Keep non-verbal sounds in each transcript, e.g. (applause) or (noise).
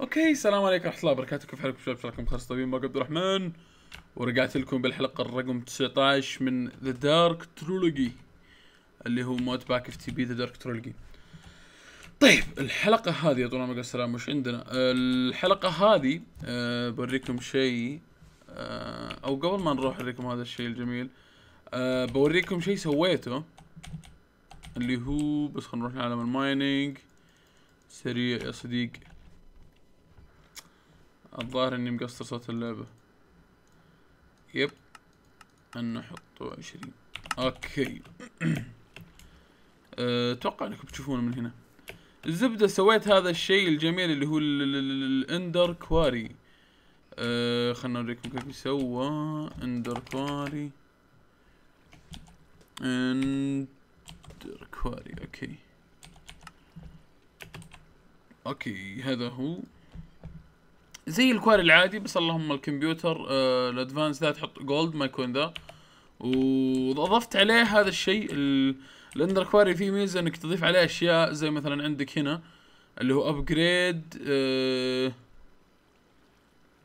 اوكي السلام عليكم ورحمه الله وبركاته كيف حالكم شباب شلونكم خلاص طيبين معكم عبد الرحمن ورجعت لكم بالحلقه الرقم 19 من ذا دارك ترولوجي اللي هو مود باك اف تي بي ذا دارك ترولوجي طيب الحلقه هذه يا طول عمرك السلام وش عندنا الحلقه هذه آه، بوريكم شيء آه، او قبل ما نروح اوريكم هذا الشيء الجميل آه، بوريكم شيء سويته اللي هو بس خلينا نروح لعالم المايننج سريع يا صديق الظاهر اني مقصر صوت اللعبة يب نحطه عشرين اوكي (clears throat) أه، اتوقع انكم تشوفونه من هنا الزبدة سويت هذا الشيء الجميل اللي هو الاندر كواري أه خلنا نوريكم كيف يسوى اندر كواري اندر كواري اوكي اوكي هذا هو زي الكواري العادي بس اللهم الكمبيوتر آه، الادفانس ذا تحط جولد ما يكون ذا واضفت عليه هذا الشيء لان الكواري فيه ميزه انك تضيف عليه اشياء زي مثلا عندك هنا اللي هو ابجريد آه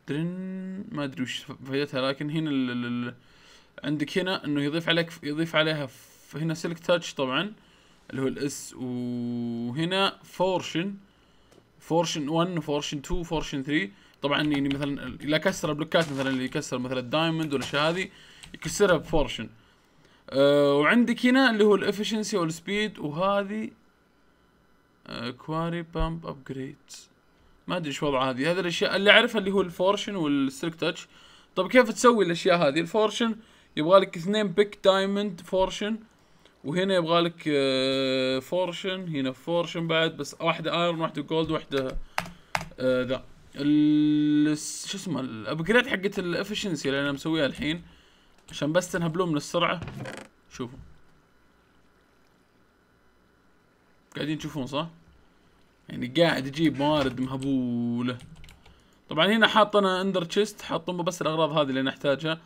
درن ما ادري وش فائدتها لكن هنا ال ال عندك هنا انه يضيف عليك يضيف عليها هنا سلك تاتش طبعا اللي هو الاس وهنا فورشن فورشن 1 وفورشن 2 وفورشن 3 طبعا يعني مثلا اذا كسر البلوكات مثلا اللي يكسر مثلا الدايموند والاشياء هذه يكسرها بفورشن أه وعندك هنا اللي هو الافشنسي والسبيد وهذه كواري بامب ابجريد ما ادري ايش وضع هذه هذه الاشياء اللي اعرفها اللي هو الفورشن والسلك تاتش طب كيف تسوي الاشياء هذه الفورشن يبغى لك اثنين بيك دايموند فورشن وهنا يبغى لك آه، فورشن هنا فورشن بعد بس واحده ايرون واحده جولد واحده آه، ذا شو اسمه الابجريد حقت الافشنسي اللي انا مسويها الحين عشان بس تنهبلون من السرعه شوفوا قاعدين تشوفون صح؟ يعني قاعد يجيب موارد مهبوله طبعا هنا حاط انا اندر تشيست حاط بس الاغراض هذه اللي نحتاجها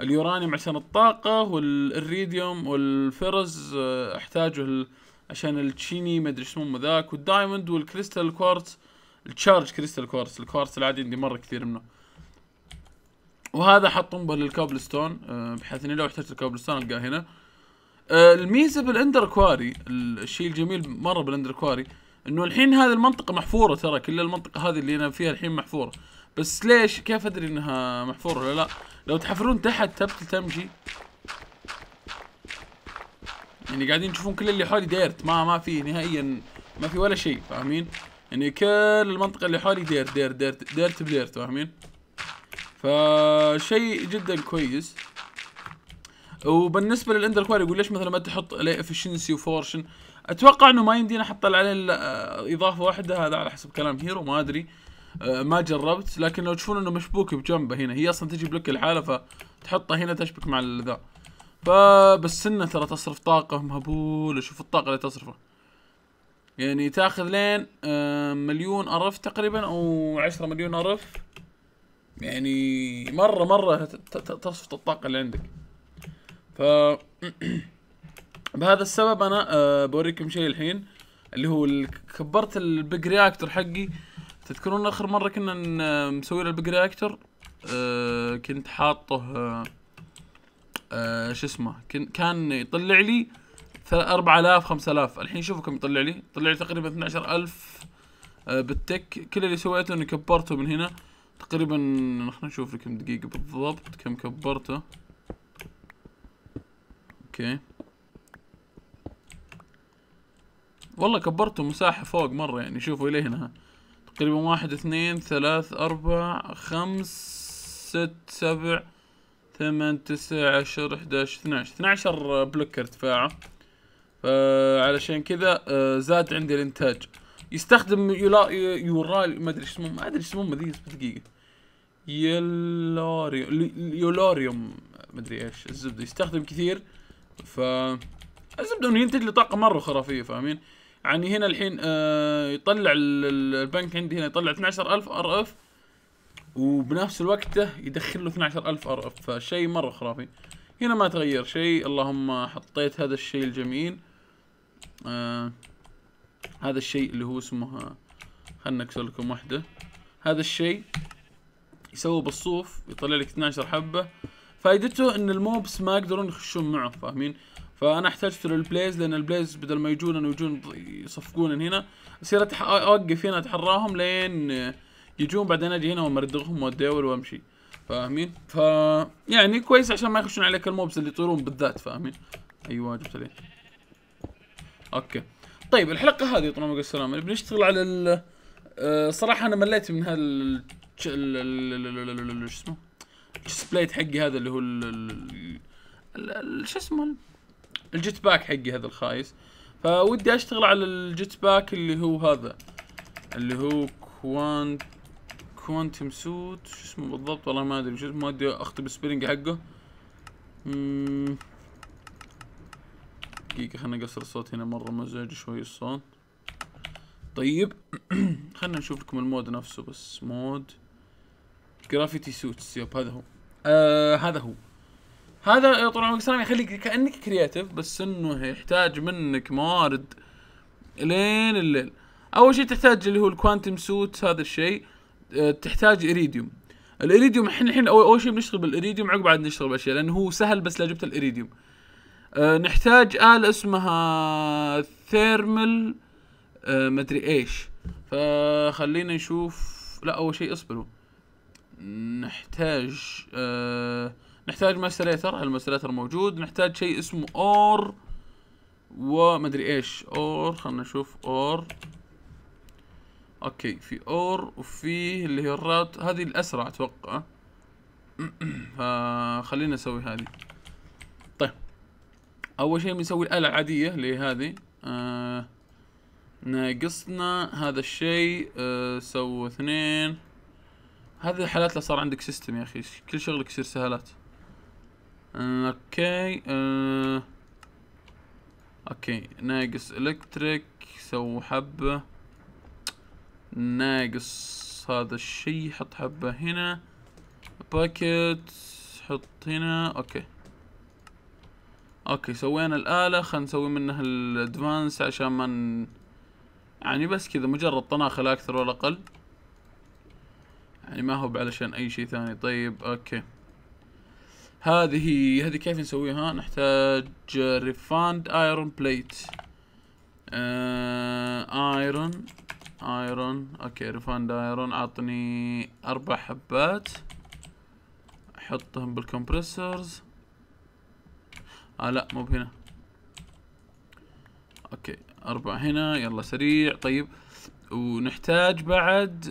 اليورانيوم عشان الطاقة والريديوم والفرز آه، احتاجه عشان التشيني ما ادري ايش اسمه ذاك والدايموند والكريستال كوارتز التشارج كريستال كوارتز الكوارتز العادي عندي مره كثير منه وهذا حطهم بالكوبل ستون آه، بحيث اني لو احتجت الكوبل ستون القاه هنا آه، الميزه بالاندر كواري الشيء الجميل مره بالاندر كواري انه الحين هذه المنطقه محفوره ترى كل المنطقه هذه اللي انا فيها الحين محفوره بس ليش كيف ادري انها محفوره ولا لا لو تحفرون تحت تبت تمشي يعني قاعدين تشوفون كل اللي حولي ديرت ما ما في نهائيا ما في ولا شيء فاهمين يعني كل المنطقه اللي حولي دير دير دير دير تبدير فاهمين فشيء جدا كويس وبالنسبه للاندر كواري يقول ليش مثلا ما تحط عليه افشنسي وفورشن اتوقع انه ما يمدينا احط عليه آه، اضافه واحده هذا على حسب كلام هيرو ما ادري آه، ما جربت لكن لو تشوفون انه مشبوك بجنبه هنا هي اصلا تجي بلوك الحالة فتحطه هنا تشبك مع ذا انه ترى تصرف طاقه مهبوله شوف الطاقه اللي تصرفه يعني تاخذ لين آه، مليون ارف تقريبا او 10 مليون ارف يعني مره مره تصفط الطاقه اللي عندك ف (clears throat) بهذا السبب انا آه، بوريكم شيء الحين اللي هو كبرت البيج رياكتور حقي تذكرون اخر مره كنا مسوي البيج رياكتور آه، كنت حاطه شو اسمه كان يطلع لي 4000 5000 الحين شوفوا كم يطلع لي طلع لي تقريبا 12000 آه، بالتك كل اللي سويته اني كبرته من هنا تقريبا خلينا نشوف كم دقيقة بالضبط كم كبرته اوكي والله كبرته مساحة فوق مرة يعني شوفوا الى هنا تقريبا واحد اثنين ثلاث اربع خمس ست سبع ثمان تسع عشر 11 12 12 بلوك ارتفاعه آه علشان كذا آه زاد عندي الانتاج يستخدم يلا يورال ما ادري اسمه ما ادري اسمه ذي دقيقه يلوريوم يولوريوم ما ادري ايش الزبده يستخدم كثير ف الزبده انه ينتج لي طاقه مره خرافيه فاهمين يعني هنا الحين آه يطلع البنك عندي هنا يطلع 12000 ار اف وبنفس الوقت يدخل له 12000 ار اف فشيء مره خرافي هنا ما تغير شيء اللهم حطيت هذا الشيء الجميل آه هذا الشيء اللي هو اسمه آه، خلنا نكسر لكم واحدة هذا الشيء يسوي بالصوف يطلع لك 12 حبة فائدته ان الموبس ما يقدرون يخشون معه فاهمين فانا احتجت للبليز لان البليز بدل ما يجون ويجون يصفقون هنا اصير اوقف هنا اتحراهم لين آه، يجون بعدين اجي هنا وامردغهم واتداول وامشي فاهمين؟ ف يعني كويس عشان ما يخشون عليك الموبس اللي يطيرون بالذات فاهمين؟ ايوه جبت عليه اوكي طيب الحلقه هذه طال عمرك السلام اللي بنشتغل على ال صراحه انا مليت من هال شو اسمه السبليت حقي هذا اللي هو شو اسمه الجيت باك حقي هذا الخايس فودي اشتغل على الجيت باك اللي هو هذا اللي هو كوانت كوانتم سوت شو اسمه بالضبط والله ما ادري شو اسمه ما ادري اخطب السبيلنج حقه دقيقة خلنا نقصر الصوت هنا مرة مزعج شوي الصوت طيب (clears throat) خلنا نشوف لكم المود نفسه بس مود جرافيتي سوتس يب هذا هو آه هذا هو هذا يا طول عمرك سلام يخليك كانك كرياتيف بس انه يحتاج منك موارد لين الليل اول شيء تحتاج اللي هو الكوانتم سوت هذا الشيء أه تحتاج اريديوم الاريديوم احنا الحين اول شيء بنشتغل بالاريديوم عقب بعد نشتغل باشياء لانه هو سهل بس لو جبت الاريديوم آه، نحتاج آلة اسمها ثيرمل آه، مدري ايش فخلينا نشوف لا اول شيء اصبروا نحتاج آه، نحتاج ماستريتر الماستريتر موجود نحتاج شيء اسمه اور ومدري ايش اور خلنا نشوف اور اوكي في اور وفيه اللي هي الرات هذه الاسرع اتوقع (clears throat) فخلينا نسوي هذه اول شيء بنسوي الاله العاديه اللي هذه آه، ناقصنا هذا الشيء آه، سو اثنين هذه الحالات اللي صار عندك سيستم يا اخي كل شغلك يصير سهالات آه، اوكي اوكي ناقص الكتريك سو حبه ناقص هذا الشيء حط حبه هنا باكيت حط هنا اوكي اوكي سوينا الآلة خلينا نسوي منها الادفانس عشان ما من... يعني بس كذا مجرد طناخة لا اكثر ولا اقل يعني ما هو علشان اي شيء ثاني طيب اوكي هذه هذه كيف نسويها نحتاج ريفاند ايرون بليت آه، ايرون ايرون اوكي ريفاند ايرون عطني اربع حبات احطهم بالكمبرسرز اه لا مو بهنا اوكي اربعة هنا يلا سريع طيب ونحتاج بعد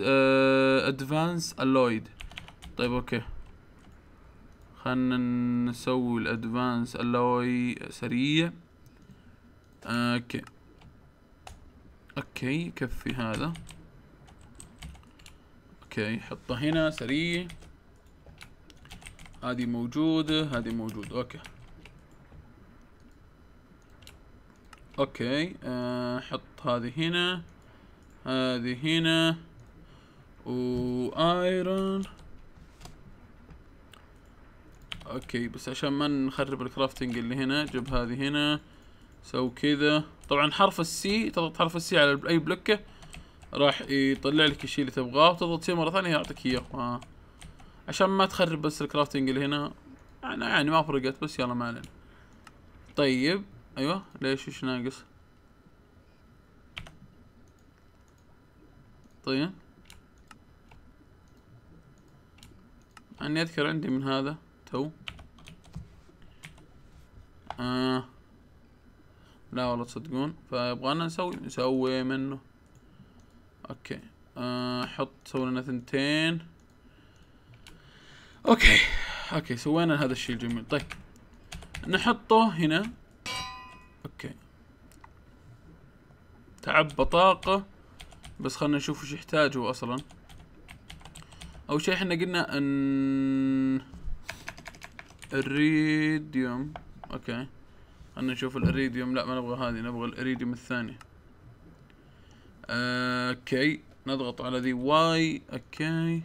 ادفانس آه، الويد طيب اوكي خلنا نسوي الادفانس الوي سريع اوكي اوكي كفي هذا اوكي حطه هنا سريع هذه موجودة هذه موجودة اوكي اوكي آه حط هذه هنا هذه هنا وايرون اوكي بس عشان ما نخرب الكرافتنج اللي هنا جيب هذه هنا سو كذا طبعا حرف السي تضغط حرف السي على اي بلوكه راح يطلع لك الشيء اللي تبغاه وتضغط سي مره ثانيه يعطيك اياه عشان ما تخرب بس الكرافتنج اللي هنا يعني, يعني ما فرقت بس يلا ما علينا طيب ايوه ليش ايش ناقص طيب اني اذكر عندي من هذا تو آه. لا والله تصدقون فيبغانا نسوي نسوي منه اوكي آه حط سوي لنا ثنتين اوكي اوكي سوينا هذا الشيء الجميل طيب نحطه هنا اوكي تعب بطاقة بس خلنا نشوف وش يحتاجه اصلا اول شيء احنا قلنا ان الريديوم اوكي خلنا نشوف الاريديوم لا ما نبغى هذه نبغى الاريديوم الثاني اوكي نضغط على ذي واي اوكي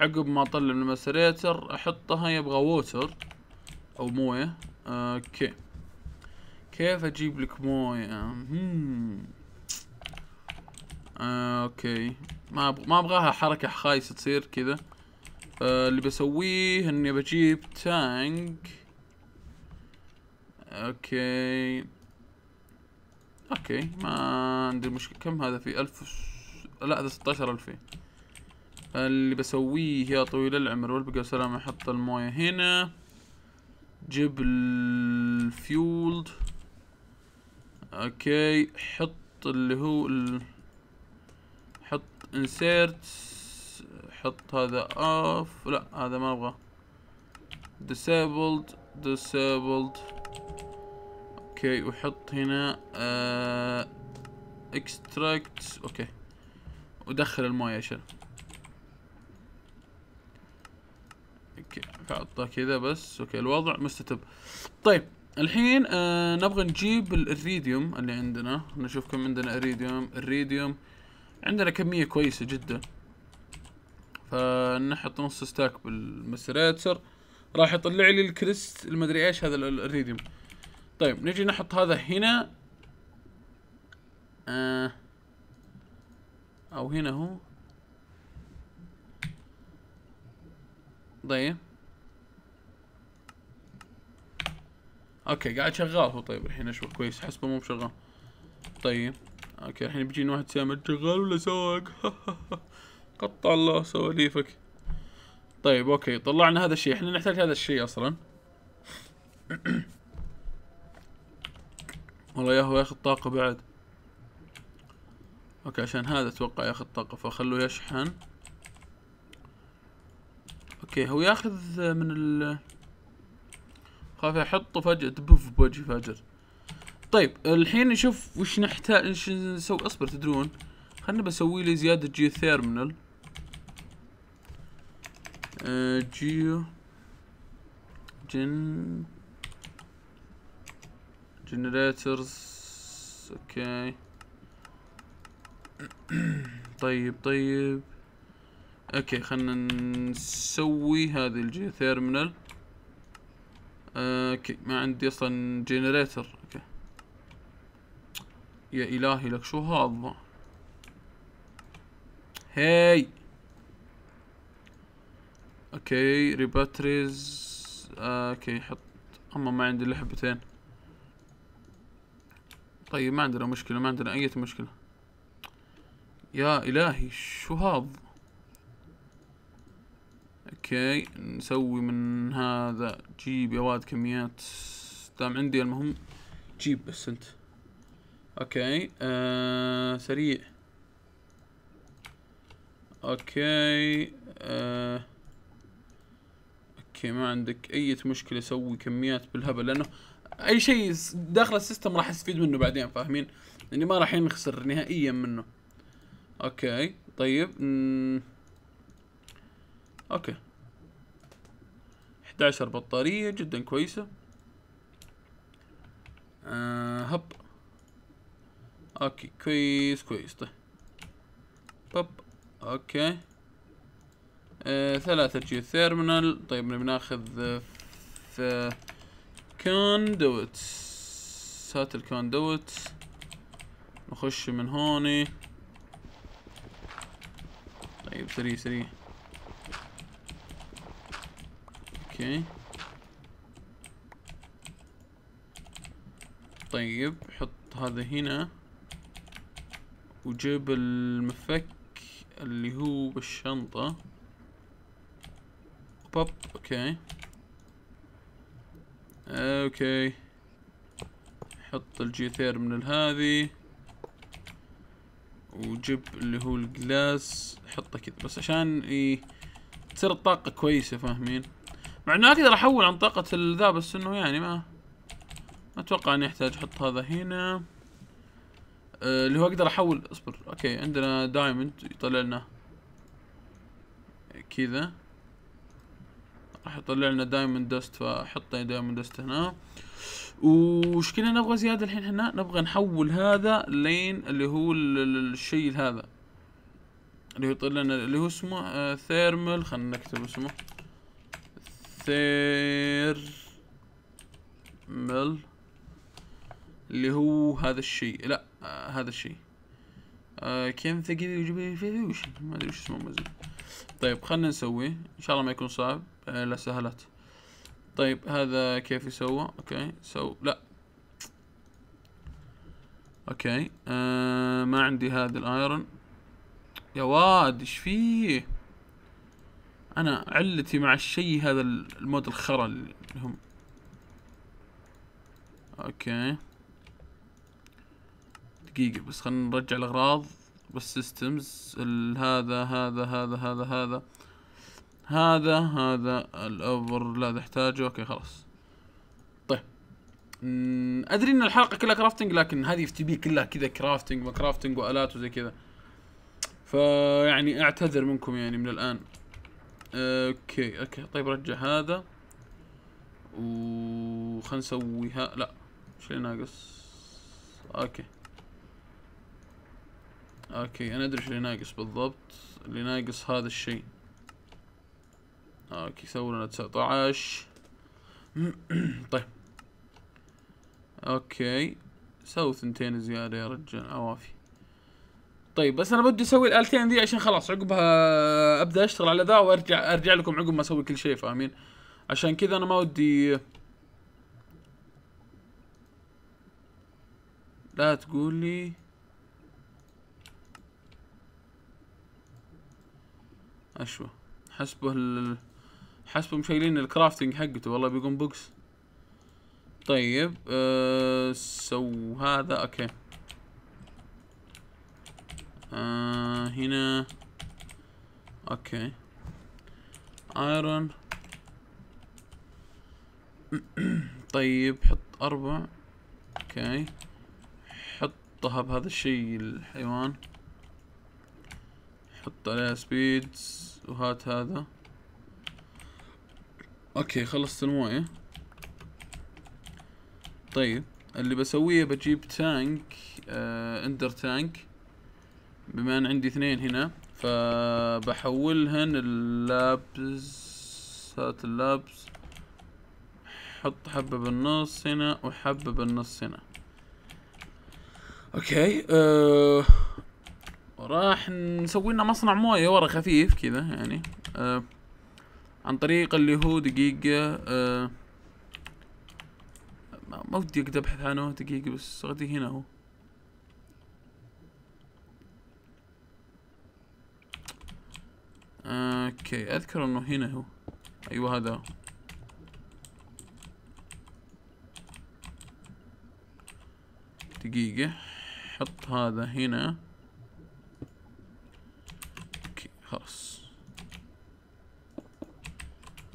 عقب ما اطلع من المسريتر احطها يبغى ووتر او مويه اوكي كيف اجيب لك مويه آه اوكي ما أبغ... ما ابغاها حركه خايسه تصير كذا آه اللي بسويه اني بجيب تانك اوكي اوكي ما عندي مشكله كم هذا في الف لا هذا 16000 اللي بسويه يا طويل العمر والبقى سلامة احط المويه هنا جيب الفيولد اوكي حط اللي هو ال... حط انسيرت حط هذا اوف لا هذا ما ابغاه disabled disabled اوكي وحط هنا آه اوكي ودخل المويه عشان اوكي فعطى كذا بس اوكي الوضع مستتب طيب الحين آه نبغى نجيب الريديوم اللي عندنا نشوف كم عندنا اريديوم الريديوم عندنا كمية كويسة جدا فنحط نص ستاك بالمسريتر راح يطلع لي الكريست المدري ايش هذا الريديوم طيب نجي نحط هذا هنا آه او هنا هو طيب اوكي قاعد شغال هو طيب الحين اشوف كويس حسبه مو بشغال طيب اوكي الحين بيجيني واحد سامر شغال ولا سواق (laughs) قطع الله سواليفك طيب اوكي طلعنا هذا الشيء احنا نحتاج هذا الشيء اصلا (coughs) والله ياهو ياخذ طاقة بعد اوكي عشان هذا اتوقع ياخذ طاقة فخلوه يشحن اوكي هو ياخذ من ال خاف احطه فجأة تبف بوجهي فجأة طيب الحين نشوف وش نحتاج وش نسوي اصبر تدرون خلنا بسوي لي زيادة جيو جيو جن جنريترز اوكي طيب طيب اوكي خلنا نسوي هذه الجيو اوكي آه، ما عندي اصلا جنريتر اوكي يا الهي لك شو هذا هاي اوكي ريباتريز آه، اوكي حط اما ما عندي الا حبتين طيب ما عندنا مشكلة ما عندنا اي مشكلة يا الهي شو هذا اوكي نسوي من هذا جيب يا واد كميات دام عندي المهم جيب بس انت اوكي آه سريع اوكي آه اوكي ما عندك اي مشكله سوي كميات بالهبل لانه اي شيء داخل السيستم راح استفيد منه بعدين فاهمين لاني ما راح ينخسر نهائيا منه اوكي طيب اوكي 11 بطارية جدا كويسة آه هب اوكي كويس كويس طيب بب اوكي آه ثلاثة جيو ثيرمينال طيب نبي ناخذ في آه، كوندوت هات الكوندوت نخش من هوني طيب سريع سريع اوكي طيب حط هذا هنا وجيب المفك اللي هو بالشنطة بوب اوكي اوكي آه، حط الجيثير من الهذي وجيب اللي هو الجلاس حطه كذا بس عشان إيه، تصير الطاقة كويسة فاهمين انه اقدر احول عن طاقة ذا بس انه يعني ما اتوقع اني احتاج احط هذا هنا آه، اللي هو اقدر احول اصبر اوكي عندنا دايموند يطلع لنا كذا راح يطلع لنا دايموند دست فاحط دايموند دست هنا وش كنا نبغى زيادة الحين هنا نبغى نحول هذا لين اللي هو الشيء هذا اللي هو يطلع لنا اللي هو اسمه ثيرمال آه، خلينا نكتب اسمه مل اللي هو هذا الشيء لا آه هذا الشيء آه كم ثقيل يجيب وش ما ادري وش اسمه مزيد طيب خلنا نسوي ان شاء الله ما يكون صعب آه لا سهلات طيب هذا كيف يسوى اوكي سو لا اوكي آه ما عندي هذا الايرون يا واد ايش فيه انا علتي مع الشيء هذا المود الخرا اللي هم اوكي دقيقة بس خلنا نرجع الاغراض بالسيستمز هذا هذا هذا هذا هذا هذا هذا الاوفر لا نحتاجه اوكي خلاص طيب ادري ان الحلقة كلها كرافتنج لكن هذه اف تي بي كلها كذا كرافتنج وكرافتنج والات وزي كذا فيعني اعتذر منكم يعني من الان اوكي اوكي طيب رجع هذا وخلنا نسويها لا شيء ناقص اوكي اوكي انا ادري شو اللي ناقص بالضبط اللي ناقص هذا الشيء اوكي سوي لنا 19 (clears throat) طيب اوكي سوي ثنتين زيادة يا رجال عوافي طيب بس انا بدي اسوي الالتين دي عشان خلاص عقبها ابدا اشتغل على ذا وارجع ارجع لكم عقب ما اسوي كل شيء فاهمين عشان كذا انا ما ودي لا تقول لي اشوى حسبه ال... حسبه مشيلين الكرافتنج حقته والله بيقوم بوكس طيب أه... سو هذا اوكي آه هنا اوكي ايرون (clears throat) طيب حط اربع اوكي حطها بهذا الشيء الحيوان حط عليها سبيدز وهات هذا اوكي خلصت المويه طيب اللي بسويه بجيب تانك آه اندر تانك بما ان عندي اثنين هنا فبحولهن اللابس هات اللابس حط حبة بالنص هنا وحبة بالنص هنا اوكي أه راح نسوي لنا مصنع مويه ورا خفيف كذا يعني أه عن طريق اللي هو دقيقة أه ما ودي اقدر ابحث عنه دقيقة بس غادي هنا هو اوكي اذكر انه هنا هو ايوه هذا دقيقة حط هذا هنا اوكي خلاص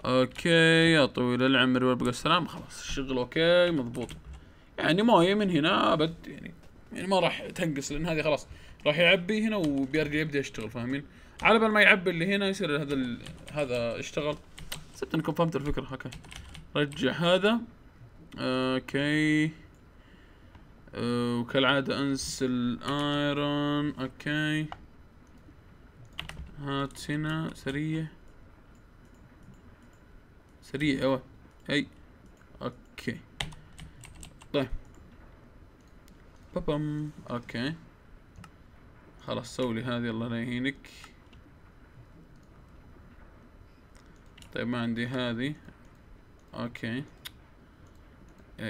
اوكي يا طويل العمر والبقاء السلام خلاص الشغل اوكي مضبوط يعني مويه من هنا ابد يعني يعني ما راح تنقص لان هذه خلاص راح يعبي هنا وبيرجع يبدا يشتغل فاهمين؟ على بال ما يعبي اللي هنا يصير هذا ال... هذا اشتغل سبت انكم فهمتوا الفكره اوكي رجع هذا اوكي أه، وكالعاده انس الايرون اوكي هات هنا سريع سريع ايوه هي اوكي طيب بابام اوكي خلاص سوي لي هذه الله لا يهينك طيب ما عندي هذه اوكي يا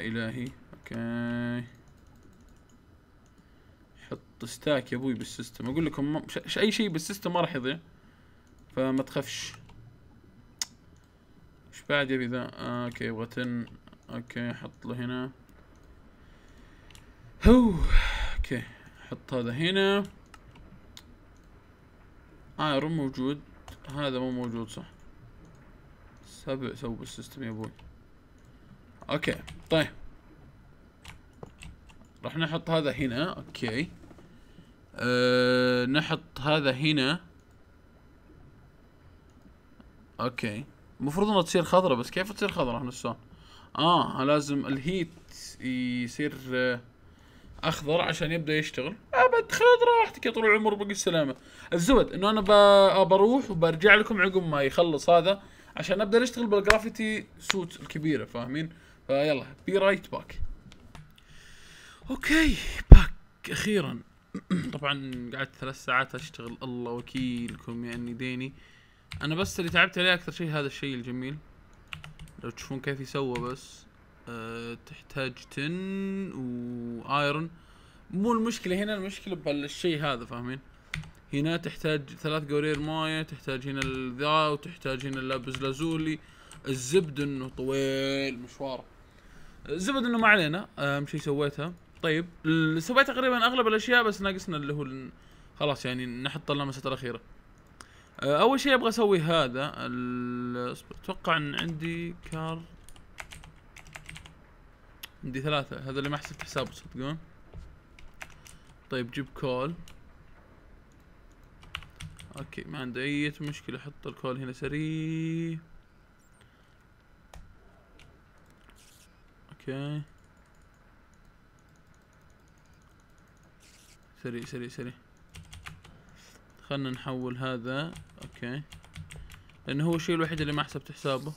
الهي اوكي حط ستاك يا ابوي بالسيستم اقول لكم ش... اي شيء بالسيستم ما راح يضيع فما تخافش ايش بعد يبي ذا اوكي يبغى تن اوكي حط له هنا هو اوكي حط هذا هنا ايرون آه، موجود هذا مو موجود صح سابق سووا بالسيستم يا ابوي اوكي طيب راح نحط هذا هنا اوكي أه نحط هذا هنا اوكي المفروض انها تصير خضرة بس كيف تصير خضرة احنا السؤال اه لازم الهيت يصير آه، اخضر عشان يبدا يشتغل ابد خذ راحتك يا طول العمر بقي السلامه الزود انه انا بروح وبرجع لكم عقب ما يخلص هذا عشان ابدا نشتغل بالجرافيتي سوت الكبيره فاهمين فيلا بي رايت باك اوكي باك اخيرا (clears throat) طبعا قعدت ثلاث ساعات اشتغل الله وكيلكم يعني ديني انا بس اللي تعبت عليه اكثر شيء هذا الشيء الجميل لو تشوفون كيف يسوى بس أه تحتاج تن وايرون مو المشكله هنا المشكله بالشيء هذا فاهمين هنا تحتاج ثلاث قوارير مويه تحتاج هنا الذا وتحتاج هنا اللابس لازولي الزبد انه طويل مشوار الزبد انه ما علينا اهم شيء سويتها طيب سويت تقريبا اغلب الاشياء بس ناقصنا اللي هو خلاص يعني نحط اللمسات الاخيره أه، اول شيء ابغى اسوي هذا اتوقع ان عندي كار عندي ثلاثة هذا اللي ما حسبت حسابه تصدقون طيب جيب كول اوكي ما عنده اي مشكلة حط الكول هنا سريع اوكي سريع سريع سريع خلنا نحول هذا اوكي لانه هو الشيء الوحيد اللي ما حسبت حسابه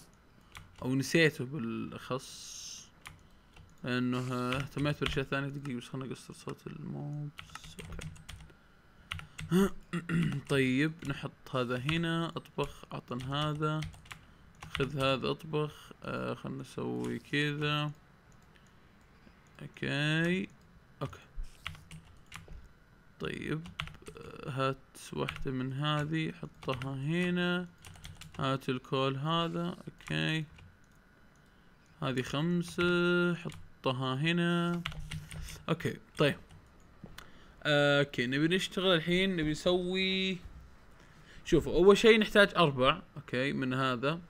او نسيته بالاخص لانه اهتميت باشياء ثانية دقيقة بس خلنا اقصر صوت الموبس اوكي (coughs) طيب نحط هذا هنا اطبخ عطن هذا خذ هذا اطبخ آه خلنا نسوي كذا اوكي اوكي طيب آه، هات واحدة من هذه حطها هنا هات الكول هذا اوكي هذه خمسة حطها هنا اوكي طيب اوكي نبي نشتغل الحين نبي نسوي شوف اول شيء نحتاج اربع اوكي من هذا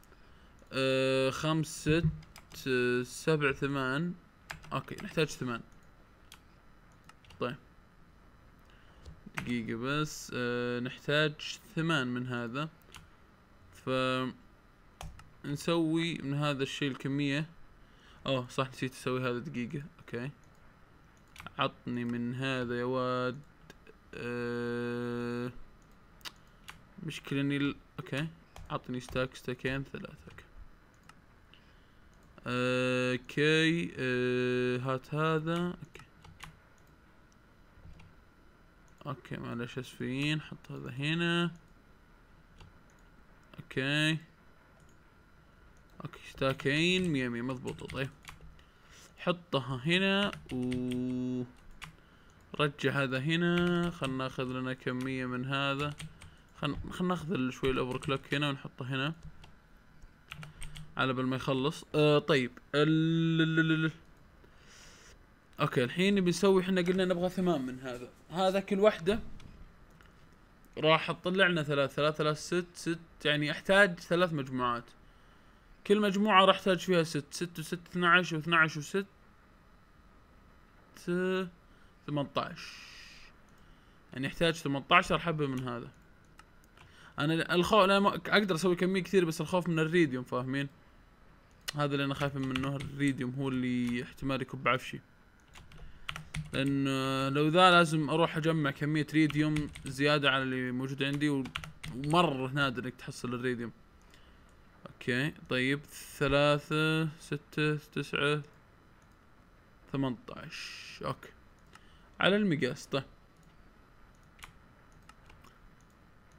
أه خمس ست سبع ثمان اوكي نحتاج ثمان طيب دقيقة بس أه نحتاج ثمان من هذا ف نسوي من هذا الشيء الكمية اوه صح نسيت اسوي هذا دقيقة اوكي عطني من هذا يا واد أه مشكلة اني ال... اوكي عطني ستاك ستاكين ثلاثة اوكي اوكي آه،, أه هات هذا اوكي اوكي معلش اسفين حط هذا هنا اوكي اوكي ستاكين مية مية مضبوطة طيب حطها هنا و رجع هذا هنا خلنا ناخذ لنا كمية من هذا خلنا خلنا ناخذ شوي الاوفر كلوك هنا ونحطه هنا على بال ما يخلص آه طيب اللللللل. اوكي الحين بنسوي احنا قلنا نبغى ثمان من هذا هذا كل وحده راح تطلع لنا ثلاث ثلاث ثلاث ست ست يعني احتاج ثلاث مجموعات كل مجموعة راح احتاج فيها ست ست وست اثنا عشر واثنا عشر وست 18 يعني يحتاج 18 حبة من هذا انا الخوف انا اقدر اسوي كمية كثير بس الخوف من الريديوم فاهمين هذا اللي انا خايف منه الريديوم هو اللي احتمال يكب عفشي لانه لو ذا لازم اروح اجمع كمية ريديوم زيادة على اللي موجود عندي ومرة نادر انك تحصل الريديوم اوكي طيب ثلاثة ستة تسعة 18 اوكي على المقاس طيب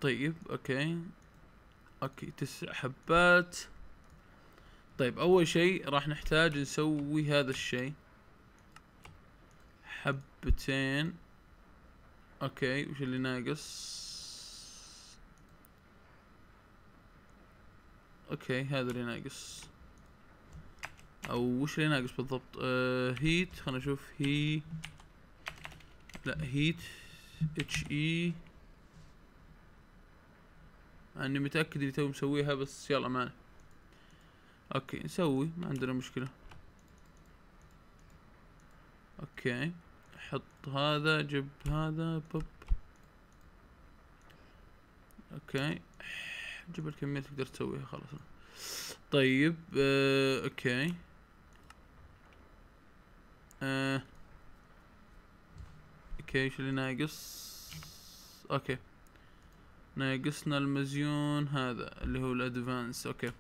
طيب اوكي اوكي تسع حبات طيب اول شيء راح نحتاج نسوي هذا الشيء حبتين اوكي وش اللي ناقص اوكي هذا اللي ناقص او وش اللي ناقص بالضبط آه هيت خلنا نشوف هي لا هيت اتش اي اني متاكد اني توي مسويها بس يلا ما اوكي نسوي ما عندنا مشكله اوكي حط هذا جيب هذا بب اوكي جيب الكمية تقدر تسويها خلاص طيب آه، اوكي آه. اوكي شو اللي ناقص اوكي ناقصنا المزيون هذا اللي هو الادفانس اوكي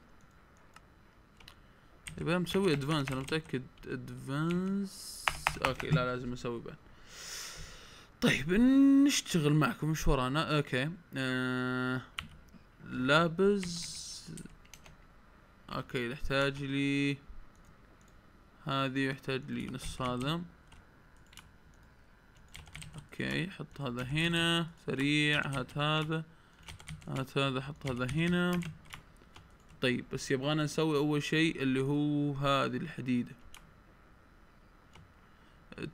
يبقى مسوي ادفانس انا متاكد ادفانس اوكي لا لازم اسوي بعد طيب نشتغل معكم ايش ورانا اوكي آه. لابز اوكي نحتاج لي هذه يحتاج لي نص هذا اوكي حط هذا هنا سريع هات هذا هات هذا حط هذا هنا طيب بس يبغانا نسوي اول شيء اللي هو هذه الحديدة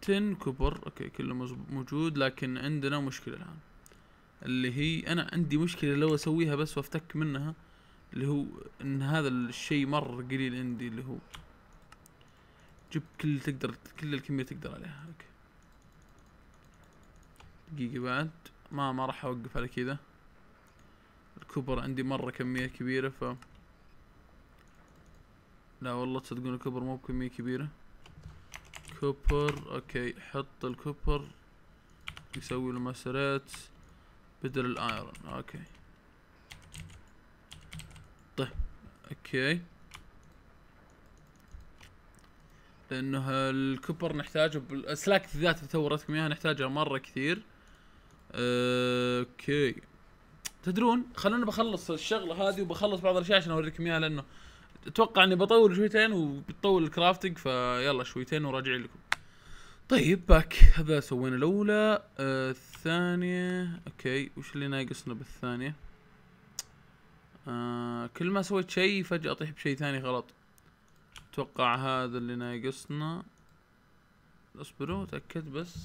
تن كبر اوكي كله موجود لكن عندنا مشكلة الان اللي هي انا عندي مشكلة لو اسويها بس وافتك منها اللي هو ان هذا الشيء مرة قليل عندي اللي هو جيب كل تقدر كل الكمية تقدر عليها اوكي دقيقة بعد ما ما راح اوقف على كذا الكبر عندي مرة كمية كبيرة ف لا والله تصدقون الكبر مو بكمية كبيرة كوبر اوكي حط الكوبر يسوي له مسارات بدل الايرون اوكي طيب اوكي لانه الكوبر نحتاجه سلاك ذات اللي اياها نحتاجها مره كثير آه، اوكي تدرون خلونا بخلص الشغله هذه وبخلص بعض الاشياء عشان اوريكم اياها لانه اتوقع اني بطول شويتين وبتطول الكرافتنج فيلا شويتين وراجع لكم طيب باك هذا سوينا الاولى آه الثانيه اوكي وش اللي ناقصنا بالثانيه آه كل ما سويت شيء فجاه اطيح بشيء ثاني غلط اتوقع هذا اللي ناقصنا اصبروا اتاكد بس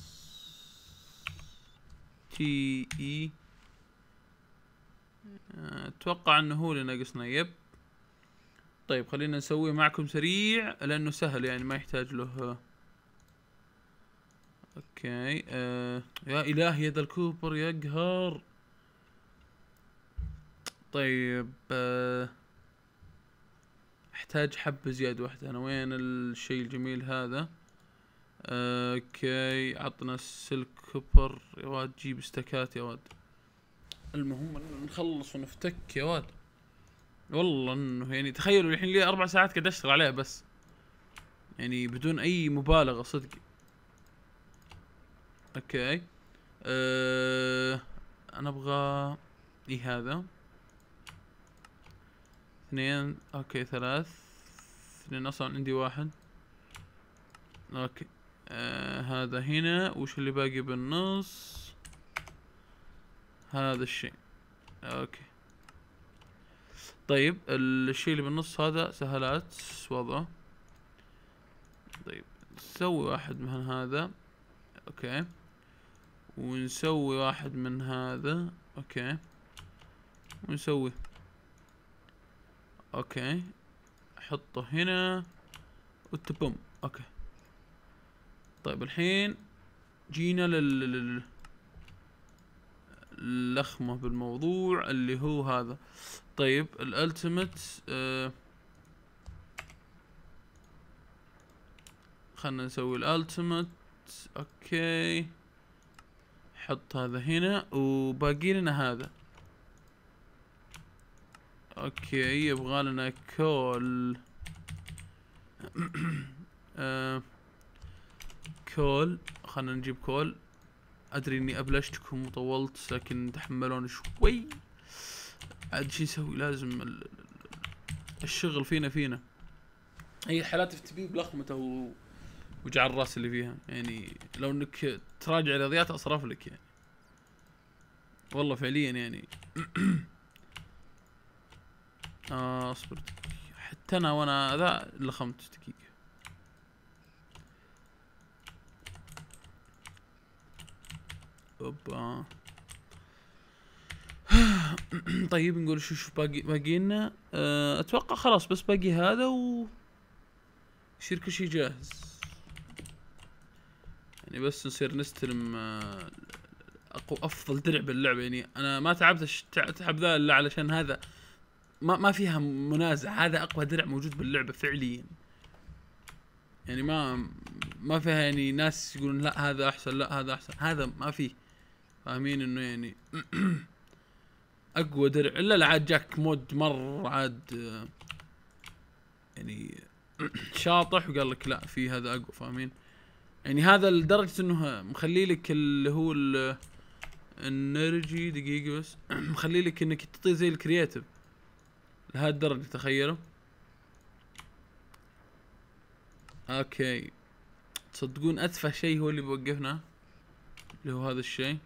تي اي e. اتوقع انه هو اللي ناقصنا يب طيب خلينا نسويه معكم سريع لانه سهل يعني ما يحتاج له اوكي آه يا الهي هذا الكوبر يقهر طيب آه احتاج حبة زيادة واحدة انا وين الشيء الجميل هذا آه، اوكي عطنا السلك كوبر يا واد جيب استكات يا واد المهم نخلص ونفتك يا واد والله انه يعني تخيلوا الحين لي اربع ساعات قاعد اشتغل عليها بس يعني بدون اي مبالغة صدق اوكي أه انا ابغى ايه هذا اثنين اوكي ثلاث اثنين اصلا عندي واحد اوكي آه هذا هنا وش اللي باقي بالنص هذا الشيء اوكي طيب الشيء اللي بالنص هذا سهلات وضعه طيب نسوي واحد من هذا اوكي ونسوي واحد من هذا اوكي ونسوي اوكي احطه هنا وتبوم اوكي طيب الحين جينا لل اللخمة بالموضوع اللي هو هذا طيب الالتمت آه، خلنا نسوي الالتمت اوكي حط هذا هنا وباقي لنا هذا اوكي يبغى لنا كول (clears throat) آه، كول خلنا نجيب كول ادري اني ابلشتكم وطولت لكن تحملون شوي عاد شو نسوي لازم الشغل فينا فينا هي حالات اف تي بي بلخمته وجع الراس اللي فيها يعني لو انك تراجع رياضيات اصرف لك يعني والله فعليا يعني (clears throat) آه، اصبر حتى انا وانا ذا لخمت دقيقة اوبا (sighs) طيب نقول شو شو باقي باقي لنا آه، اتوقع خلاص بس باقي هذا و يصير كل شيء جاهز يعني بس نصير نستلم آه، اقوى افضل درع باللعبه يعني انا ما تعبت تعب ذا الا علشان هذا ما ما فيها منازع هذا اقوى درع موجود باللعبه فعليا يعني ما ما فيها يعني ناس يقولون لا هذا احسن لا هذا احسن هذا ما فيه فاهمين انه يعني (clears throat) اقوى درع الا لا عاد جاك مود مر عاد يعني (clears throat) شاطح وقال لك لا في هذا اقوى فاهمين يعني هذا لدرجه انه مخلي لك اللي هو النرجي دقيقه بس (clears throat) مخلي لك انك تطير زي الكرياتيف لهالدرجة تخيلوا اوكي تصدقون اتفه شيء هو اللي بوقفنا اللي هو هذا الشيء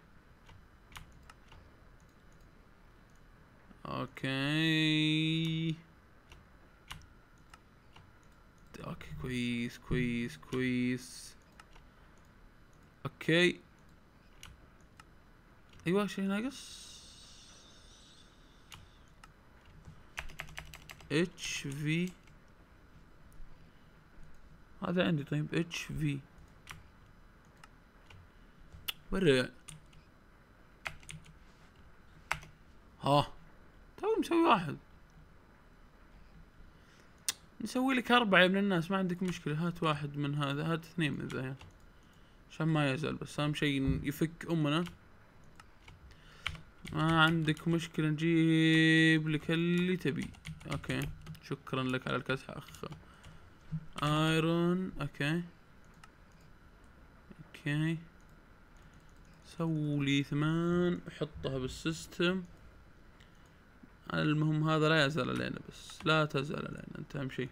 اوكي اوكي كويس كويس كويس اوكي ايوه شيء ناقص اتش في هذا عندي طيب اتش في وين ها تو مسوي واحد نسوي لك أربعة يا ابن الناس ما عندك مشكلة هات واحد من هذا هات اثنين من ذا عشان ما يزعل بس أهم شيء يفك أمنا ما عندك مشكلة نجيب لك اللي تبي اوكي شكرا لك على الكسح اخ ايرون اوكي اوكي سووا لي ثمان حطها بالسيستم المهم هذا لا يزال علينا بس لا تزال علينا انت اهم شي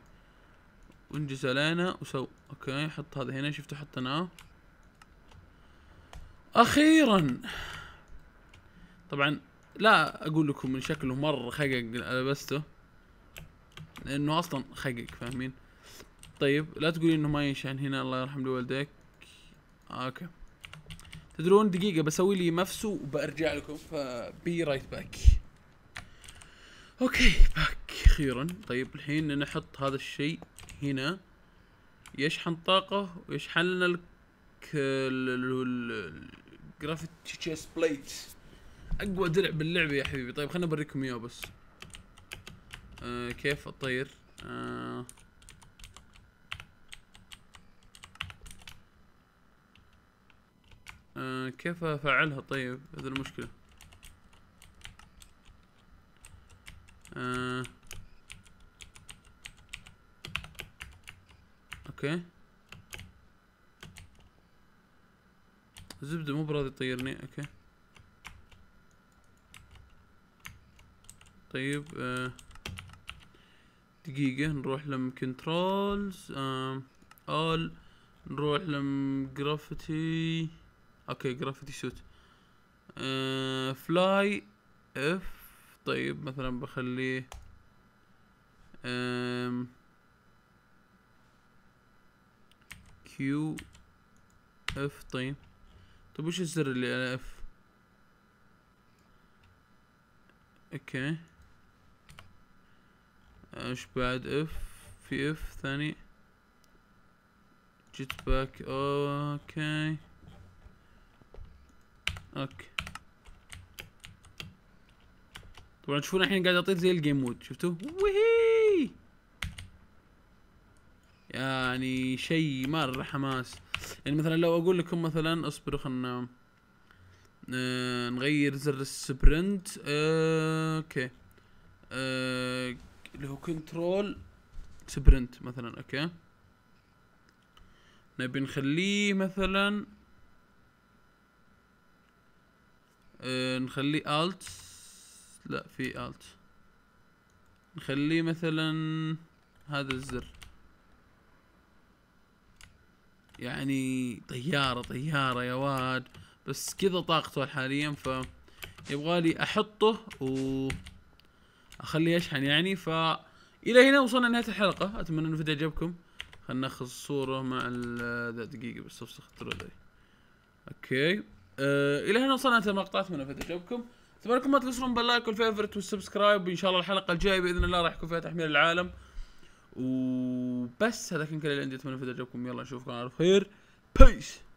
وانجز علينا وسو اوكي حط هذا هنا شفت حطيناه اخيرا طبعا لا اقول لكم ان شكله مره خقق لبسته لانه اصلا خقق فاهمين طيب لا تقولي انه ما ينشأن هنا الله يرحم والديك اوكي تدرون دقيقة بسوي لي مفسو وبرجع لكم فبي رايت باك اوكي باك اخيرا طيب الحين نحط هذا الشيء هنا يشحن طاقة ويشحن لنا الجرافيتي تشيس بليت اقوى درع باللعبه يا حبيبي طيب خليني اوريكم اياه بس آه كيف اطير آه آه كيف افعلها طيب هذا المشكله آه اوكي زبده مو براضي يطيرني اوكي طيب آه، دقيقة نروح لم كنترولز آه، ال نروح لم جرافيتي اوكي جرافيتي شوت فلاي اف طيب مثلا بخليه آم كيو اف طيب طيب وش الزر اللي على اف اوكي ايش بعد اف في اف ثاني جيت باك اوكي اوكي طبعا تشوفون الحين قاعد اطير زي الجيم مود شفتوا ويهي يعني شيء مره حماس يعني مثلا لو اقول لكم مثلا اصبروا خلنا آه، نغير زر السبرنت اوكي آه اللي هو كنترول سبرنت مثلا اوكي نبي نخليه مثلا آه، نخليه الت لا في الت نخليه مثلا هذا الزر يعني طيارة طيارة يا واد بس كذا طاقته حاليا ف يبغالي احطه و اخليه يشحن يعني ف الى هنا وصلنا لنهايه الحلقه اتمنى ان الفيديو عجبكم خلنا ناخذ صوره مع ال دقيقه بس افسخ اوكي أه الى هنا وصلنا لنهايه المقطع اتمنى الفيديو عجبكم اتمنى انكم ما تنسون باللايك والفيفورت والسبسكرايب وان شاء الله الحلقه الجايه باذن الله راح يكون فيها تحميل العالم وبس هذا كان كل اللي عندي اتمنى الفيديو عجبكم يلا نشوفكم على خير بيس